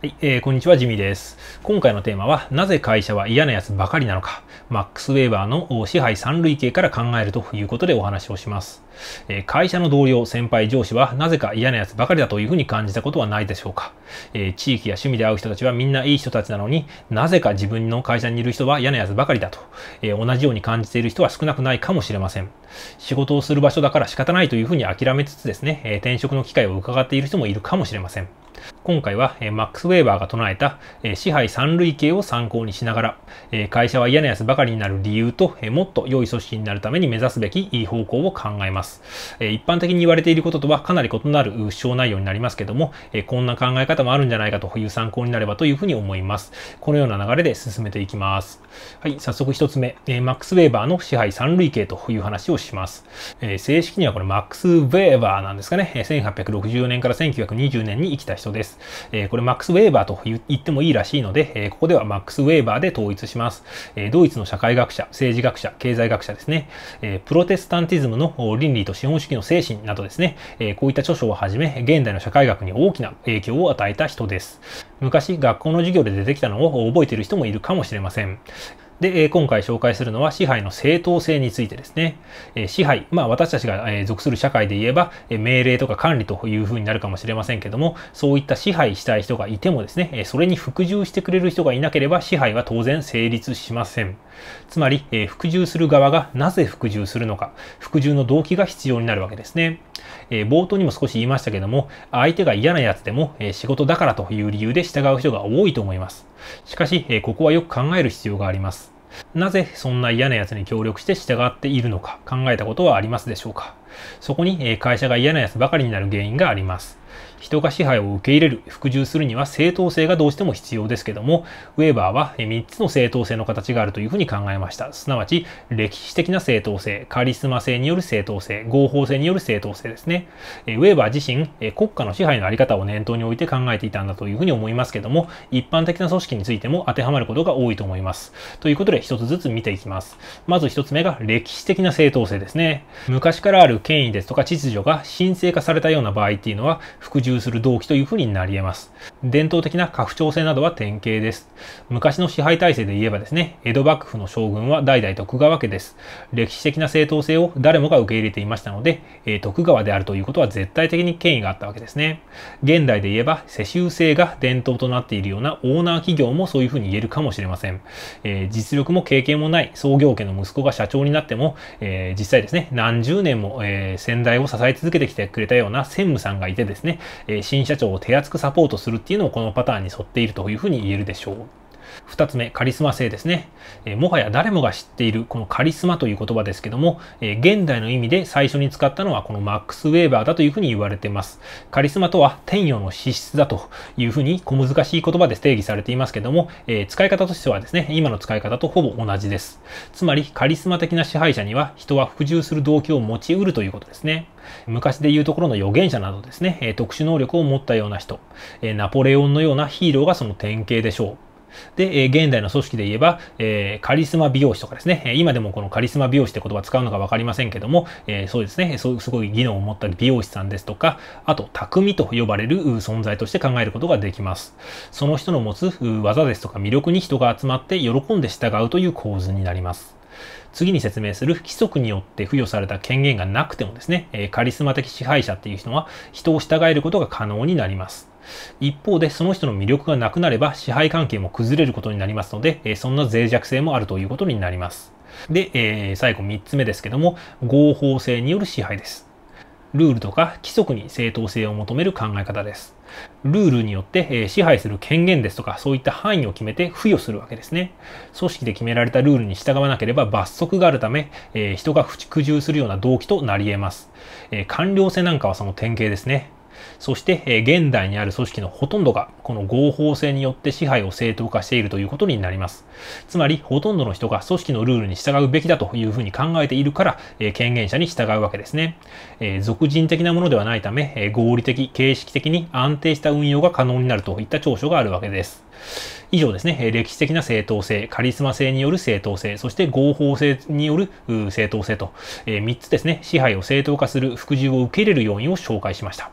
はい、えー、こんにちは、ジミーです。今回のテーマは、なぜ会社は嫌な奴ばかりなのか、マックス・ウェーバーの支配三類型から考えるということでお話をします。えー、会社の同僚、先輩、上司は、なぜか嫌な奴ばかりだというふうに感じたことはないでしょうか。えー、地域や趣味で会う人たちはみんないい人たちなのになぜか自分の会社にいる人は嫌な奴ばかりだと、えー、同じように感じている人は少なくないかもしれません。仕事をする場所だから仕方ないというふうに諦めつつですね、え転職の機会を伺っている人もいるかもしれません。今回は、えマックス・ウェーバーが唱えた、え支配三類型を参考にしながら、え会社は嫌な奴ばかりになる理由と、えもっと良い組織になるために目指すべきい方向を考えます、え一般的に言われていることとはかなり異なる主張内容になりますけども、えこんな考え方もあるんじゃないかという参考になればというふうに思います。このような流れで進めていきます。はい、早速1つ目、えマックス・ウェーバーの支配三類型という話をします。え正式にはこれマックス・ウェーバーなんですかね。1864年から1920年に生きた人です。。えー、これマックス・ウェーバーと言ってもいいらしいので、えー、ここではマックス・ウェーバーで統一します。えドイツの社会学者、政治学者、経済学者ですね、えプロテスタンティズムの倫理と資本主義の精神などですね、えこういった著書をはじめ、現代の社会学に大きな影響を与えた人です。昔、学校の授業で出てきたのを覚えている人もいるかもしれません。で、今回紹介するのは支配の正当性についてですね。支配、まあ私たちが属する社会で言えば、命令とか管理という風になるかもしれませんけども、そういった支配したい人がいてもですね、それに服従してくれる人がいなければ支配は当然成立しません。つまり、服従する側がなぜ服従するのか、服従の動機が必要になるわけですね。えー、冒頭にも少し言いましたけども、相手が嫌なやつでも、えー、仕事だからという理由で従う人が多いと思います。しかし、えー、ここはよく考える必要があります。なぜそんな嫌な奴に協力して従っているのか考えたことはありますでしょうかそこに会社が嫌な奴ばかりになる原因があります。人が支配を受け入れる、服従するには正当性がどうしても必要ですけども、ウェーバーは3つの正当性の形があるというふうに考えました。すなわち、歴史的な正当性、カリスマ性による正当性、合法性による正当性ですね。ウェーバー自身、国家の支配のあり方を念頭に置いて考えていたんだというふうに思いますけども、一般的な組織についても当てはまることが多いと思います。ということで、一つずつ見ていきます。まず一つ目が歴史的な正当性ですね。昔からあるる権威ですとか秩序が神聖化されたような場合っていうのは服従する動機というふうになり得ます。伝統的な家父長制などは典型です。昔の支配体制で言えばですね、江戸幕府の将軍は代々徳川家です。歴史的な正当性を誰もが受け入れていましたので、え徳川であるということは絶対的に権威があったわけですね。現代で言えば世襲制が伝統となっているようなオーナー企業もそういうふうに言えるかもしれません。えー、実力も経験もない創業家の息子が社長になっても、えー、実際ですね、何十年も、ええー、先代を支え続けてきてくれたような専務さんがいてですね、え新社長を手厚くサポートするっていうのをこのパターンに沿っているというふうに言えるでしょう。2つ目、カリスマ性ですね。えもはや誰もが知っているこのカリスマという言葉ですけども、え現代の意味で最初に使ったのはこのマックス・ウェーバーだというふうに言われています。カリスマとは天与の資質だというふうに小難しい言葉で定義されていますけども、え使い方としてはですね、今の使い方とほぼ同じです。つまり、カリスマ的な支配者には人は服従する動機を持ち得るということですね。昔で言うところの預言者などですね、特殊能力を持ったような人、ナポレオンのようなヒーローがその典型でしょう。で、え現代の組織で言えば、えカリスマ美容師とかですね、今でもこのカリスマ美容師って言葉使うのか分かりませんけども、えそうですねそう、すごい技能を持った美容師さんですとか、あと、匠と呼ばれる存在として考えることができます。その人の持つ技ですとか魅力に人が集まって喜んで従うという構図になります。次に説明する規則によって付与された権限がなくてもですね、カリスマ的支配者っていう人は人を従えることが可能になります。一方でその人の魅力がなくなれば支配関係も崩れることになりますので、えそんな脆弱性もあるということになります。で、えー、最後3つ目ですけども、合法性による支配です。ルールとか規則に正当性を求める考え方です。ルールによって、え支配する権限ですとかそういった範囲を決めて付与するわけですね。組織で決められたルールに従わなければ罰則があるため、え人が不服従するような動機となり得ます、え官僚性なんかはその典型ですね。そして、え現代にある組織のほとんどが、この合法性によって支配を正当化しているということになります。つまり、ほとんどの人が組織のルールに従うべきだというふうに考えているから、え権限者に従うわけですね。え俗人的なものではないため、え合理的、形式的に安定した運用が可能になるといった長所があるわけです。以上ですね、歴史的な正当性、カリスマ性による正当性、そして合法性による正当性と、え3つですね、支配を正当化する服従を受け入れる要因を紹介しました。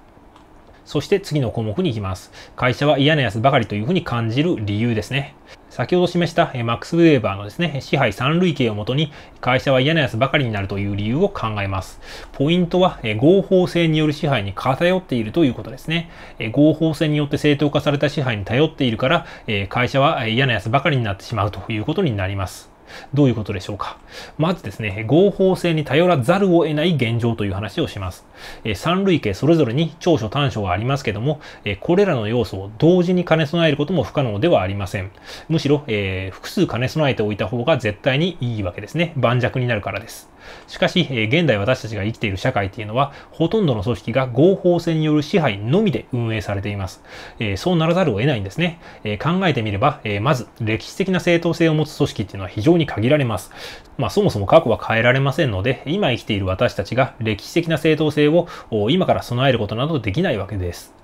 そして次の項目に行きます。会社は嫌な奴ばかりというふうに感じる理由ですね。先ほど示したマックス・ウェーバーのですね、支配3類型をもとに会社は嫌な奴ばかりになるという理由を考えます。ポイントは合法性による支配に偏っているということですね。合法性によって正当化された支配に頼っているから会社は嫌な奴ばかりになってしまうということになります。どういうことでしょうかまずですね、合法性に頼らざるを得ない現状という話をします。え三類型それぞれに長所短所がありますけども、えこれらの要素を同時に兼ね備えることも不可能ではありません。むしろ、えー、複数兼ね備えておいた方が絶対にいいわけですね。盤石になるからです。しかし、えー、現代私たちが生きている社会っていうのは、ほとんどの組織が合法性による支配のみで運営されています。えー、そうならざるを得ないんですね。えー、考えてみれば、えまず、歴史的な正当性を持つ組織っていうのは非常に限られます。まあ、そもそも過去は変えられませんので、今生きている私たちが歴史的な正当性を今から備えることなどできないわけです。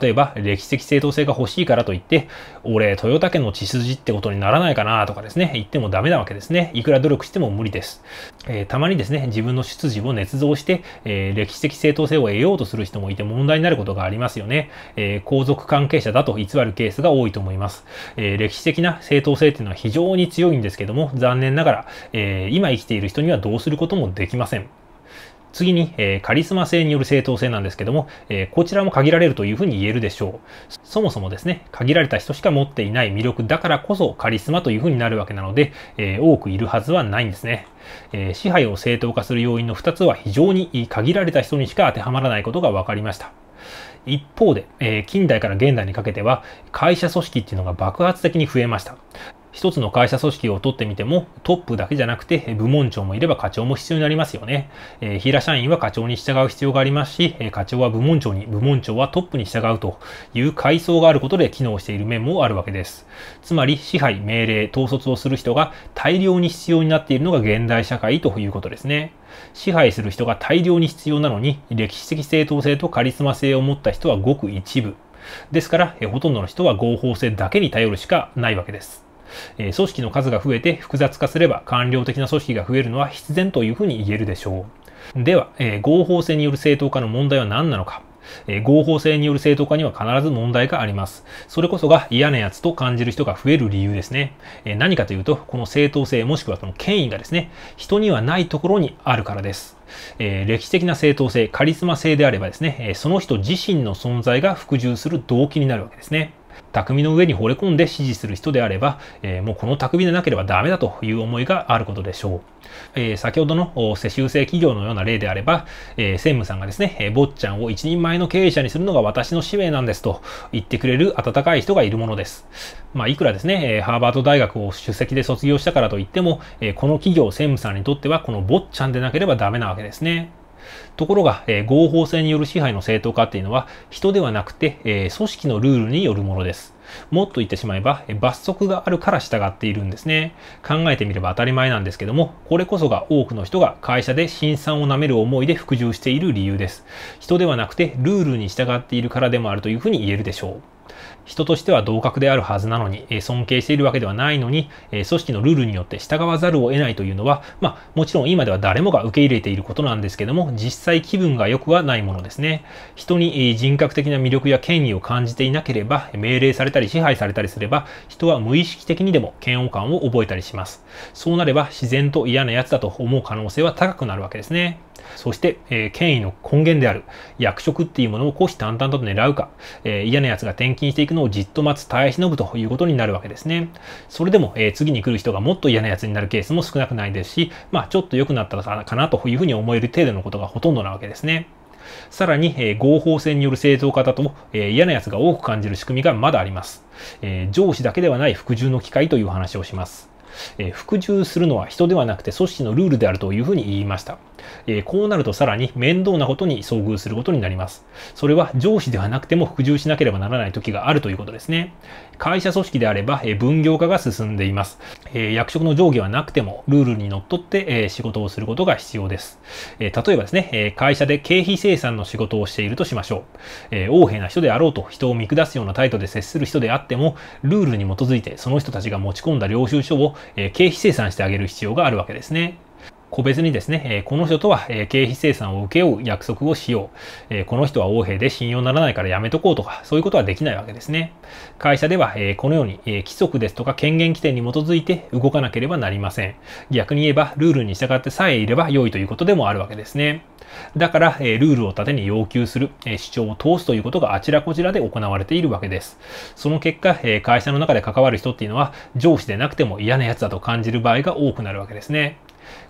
例えば歴史的正当性が欲しいからといって、俺、豊田家の血筋ってことにならないかなとかですね、言ってもダメなわけですね。いくら努力しても無理です。えー、たまにですね、自分の出自を捏造して、えー、歴史的正当性を得ようとする人もいて問題になることがありますよね。えー、皇族関係者だと偽るケースが多いと思います。え歴史的な正当性っていうのは非常に強いんですけども、残念ながら、え今生きている人にはどうすることもできません。次に、えー、カリスマ性による正当性なんですけども、えー、こちらも限られるというふうに言えるでしょう。そもそもですね、限られた人しか持っていない魅力だからこそカリスマというふうになるわけなので、えー、多くいるはずはないんですね。え支配を正当化する要因の2つは非常に限られた人にしか当てはまらないことが分かりました。一方で、え近代から現代にかけては会社組織っていうのが爆発的に増えました。一つの会社組織を取ってみても、トップだけじゃなくて、部門長もいれば課長も必要になりますよね。えー、平社員は課長に従う必要がありますし、課長は部門長に、部門長はトップに従うという階層があることで機能している面もあるわけです。つまり、支配、命令、統率をする人が大量に必要になっているのが現代社会ということですね。支配する人が大量に必要なのに、歴史的正当性とカリスマ性を持った人はごく一部。ですから、ほとんどの人は合法性だけに頼るしかないわけです。え組織の数が増えて複雑化すれば官僚的な組織が増えるのは必然というふうに言えるでしょう。では、え合法性による正当化の問題は何なのか。え合法性による正当化には必ず問題があります。それこそが嫌なやつと感じる人が増える理由ですね。え何かというと、この正当性もしくはその権威がですね、人にはないところにあるからです。え歴史的な正当性、カリスマ性であればですね、えその人自身の存在が服従する動機になるわけですね。匠の上に惚れ込んで支持する人であれば、えー、もうこの匠でなければダメだという思いがあることでしょう。えー、先ほどの世襲制企業のような例であれば、えー、専務さんがですね、えー、坊ちゃんを一人前の経営者にするのが私の使命なんですと言ってくれる温かい人がいるものです。まあ、いくらですね、えー、ハーバード大学を首席で卒業したからといっても、えー、この企業専務さんにとってはこの坊ちゃんでなければダメなわけですね。ところが、えー、合法性による支配の正当化っていうのは人ではなくて、えー、組織のルールによるものです。もっと言ってしまえば、え罰則があるから従っているんですね。考えてみれば当たり前なんですけども、これこそが多くの人が会社で辛酸を舐める思いで服従している理由です。人ではなくてルールに従っているからでもあるというふうに言えるでしょう。人としては同格であるはずなのに、え尊敬しているわけではないのに、え組織のルールによって従わざるを得ないというのは、まあ、もちろん今では誰もが受け入れていることなんですけども、実際気分が良くはないものですね。人に、え人格的な魅力や権威を感じていなければ、命令されたり支配されたりすれば、人は無意識的にでも嫌悪感を覚えたりします。そうなれば自然と嫌な奴だと思う可能性は高くなるわけですね。そして、えー、権威の根源である役職っていうものを虎視眈々と狙うか、えー、嫌な奴が転勤していくのをじっと待つ耐え忍ぶということになるわけですね。それでも、えー、次に来る人がもっと嫌な奴になるケースも少なくないですし、まあちょっと良くなったかなというふうに思える程度のことがほとんどなわけですね。さらに、えー、合法性による製造化だと、えー、嫌な奴が多く感じる仕組みがまだあります。えー、上司だけではない服従の機会という話をします。え服従するのは人ではなくて組織のルールであるというふうに言いました。えー、こうなるとさらに面倒なことに遭遇することになります。それは上司ではなくても服従しなければならない時があるということですね。会社組織であれば、えー、分業化が進んでいます、えー、役職の上下はなくてもルールにのっとって、え仕事をすることが必要です。え例えばですね、え会社で経費生産の仕事をしているとしましょう。え横柄な人であろうと人を見下すような態度で接する人であっても、ルールに基づいてその人たちが持ち込んだ領収書を、え経費生産してあげる必要があるわけですね。個別にですね、えこの人とは経費生産を請け負う約束をしよう、えこの人は横柄で信用ならないからやめとこうとか、そういうことはできないわけですね。会社では、えこのように、え規則ですとか権限規定に基づいて動かなければなりません。逆に言えば、ルールに従ってさえいれば良いということでもあるわけですね。だから、えルールを盾に要求する、え主張を通すということがあちらこちらで行われているわけです。その結果、え会社の中で関わる人っていうのは、上司でなくても嫌な奴だと感じる場合が多くなるわけですね。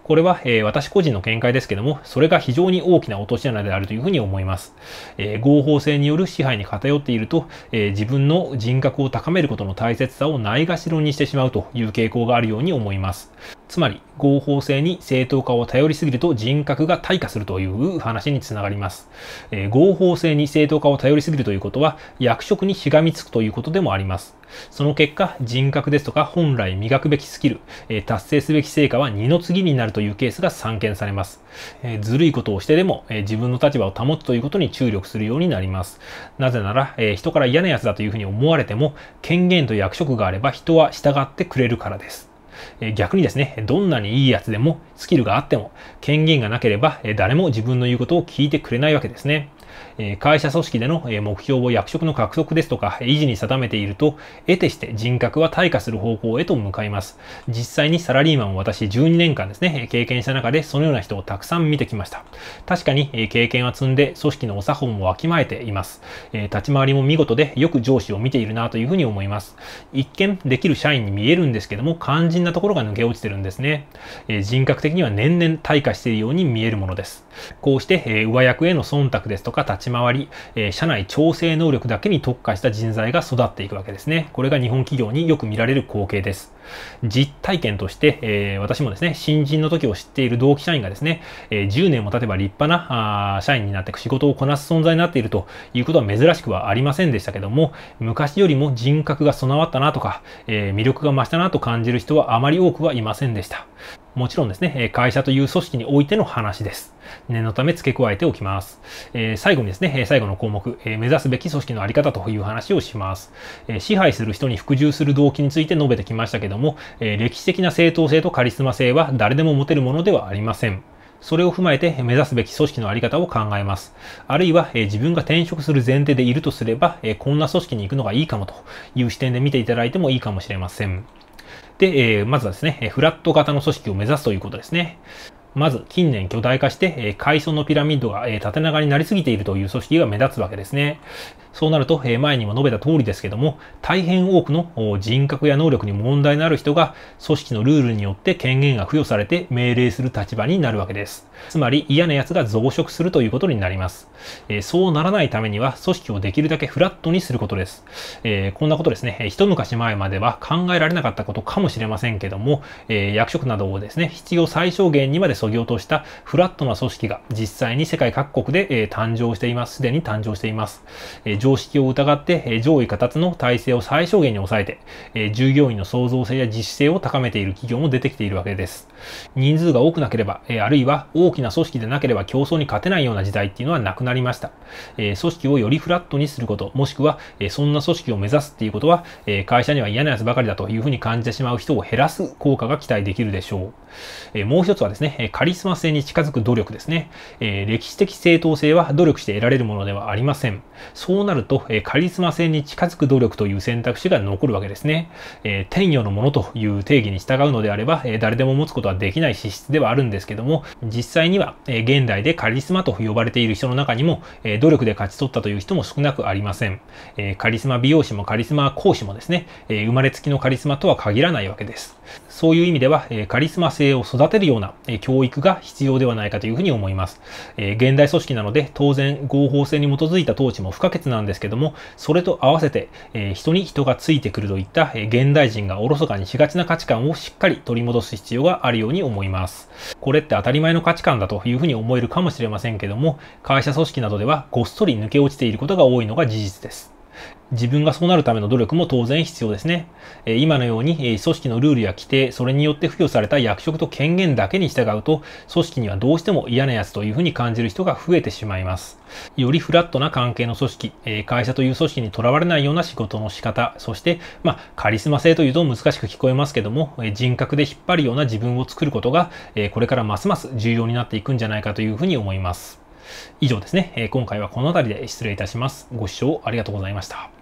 これは、えー、私個人の見解ですけども、それが非常に大きな落とし穴であるというふうに思います。えー、合法性による支配に偏っていると、えー、自分の人格を高めることの大切さをないがしろにしてしまうという傾向があるように思います。つまり合法性に正当化を頼りすぎると人格が退化するという話につながります、えー、合法性に正当化を頼りすぎるということは役職にしがみつくということでもありますその結果人格ですとか本来磨くべきスキル、えー、達成すべき成果は二の次になるというケースが散見されます、えー、ずるいことをしてでも、え自分の立場を保つということに注力するようになりますなぜなら、え人から嫌な奴だというふうに思われても権限と役職があれば人は従ってくれるからですえ逆にですね、どんなにいいやつでも、スキルがあっても、権限がなければ、誰も自分の言うことを聞いてくれないわけですね。え会社組織での目標を役職の獲得ですとか維持に定めていると、得てして人格は退化する方向へと向かいます。実際にサラリーマンを私12年間ですね、経験した中でそのような人をたくさん見てきました。確かに経験は積んで組織のお作法もわきまえています。立ち回りも見事でよく上司を見ているなというふうに思います。一見できる社員に見えるんですけども、肝心なところが抜け落ちてるんですね。人格的には年々退化しているように見えるものです。こうして上役への忖度ですとか立ち立ち回り、えー、社内調整能力だけに特化した人材が育っていくわけですね。これが日本企業によく見られる光景です。実体験として、えー、私もですね、新人の時を知っている同期社員がですね、えー、10年も経てば立派なあ社員になって仕事をこなす存在になっているということは珍しくはありませんでしたけども、昔よりも人格が備わったなとか、えー、魅力が増したなと感じる人はあまり多くはいませんでした。もちろんですね、会社という組織においての話です。念のため付け加えておきます。えー、最後にですね、最後の項目、えー、目指すべき組織のあり方という話をします。えー、支配する人に服従する動機について述べてきましたけどども、えー、歴史的な正当性とカリスマ性は誰でも持てるものではありません。それを踏まえて目指すべき組織のあり方を考えます。あるいは、えー、自分が転職する前提でいるとすれば、えー、こんな組織に行くのがいいかもという視点で見ていただいてもいいかもしれません。で、えー、まずはですね、フラット型の組織を目指すということですね。まず近年巨大化して、えー、階層のピラミッドが、えー、縦長になりすぎているという組織が目立つわけですね。そうなると、えー、前にも述べた通りですけども、大変多くの人格や能力に問題のある人が組織のルールによって権限が付与されて命令する立場になるわけです。つまり嫌な奴が増殖するということになります。えー、そうならないためには組織をできるだけフラットにすることです。えー、こんなことですね、一昔前までは考えられなかったことかもしれませんけども、え役職などをですね、必要最小限にまでそぎ落としたフラットな組織が実際に世界各国で、え誕生しています。すでに誕生しています。え常識を疑って、え上位形の体制を最小限に抑えて、え従業員の創造性や自主性を高めている企業も出てきているわけです。人数が多くなければ、えあるいは大きな組織でなければ競争に勝てないような時代っていうのはなくなりました。え組織をよりフラットにすること、もしくは、えそんな組織を目指すっていうことは、え会社には嫌なやつばかりだというふうに感じてしまう人を減らす効果が期待できるでしょう。えもう一つはですね、カリスマ性に近づく努力ですね。えー、歴史的正当性は努力して得られるものではありません。そうなると、えー、カリスマ性に近づく努力という選択肢が残るわけですね。えー、天与のものという定義に従うのであれば、え誰でも持つことはできない資質ではあるんですけども、実際には、え現代でカリスマと呼ばれている人の中にも、え努力で勝ち取ったという人も少なくありません。えカリスマ美容師もカリスマ講師もですね、え生まれつきのカリスマとは限らないわけです。そういう意味では、えカリスマ性を育てるような、え教育が必要ではないかというふうに思います。え現代組織なので、当然合法性に基づいた統治も不可欠なんですけども、それと合わせて、え人に人がついてくるといった、え現代人がおろそかにしがちな価値観をしっかり取り戻す必要があるように思います。これって当たり前の価値観だというふうに思えるかもしれませんけども、会社組織などではごっそり抜け落ちていることが多いのが事実です。自分がそうなるための努力も当然必要ですね。今のように組織のルールや規定、それによって付与された役職と権限だけに従うと、組織にはどうしても嫌なやつというふうに感じる人が増えてしまいます。よりフラットな関係の組織、会社という組織にとらわれないような仕事の仕方、そして、まあ、カリスマ性というと難しく聞こえますけども、人格で引っ張るような自分を作ることが、これからますます重要になっていくんじゃないかというふうに思います。以上ですね、え今回はこの辺りで失礼いたします。ご視聴ありがとうございました。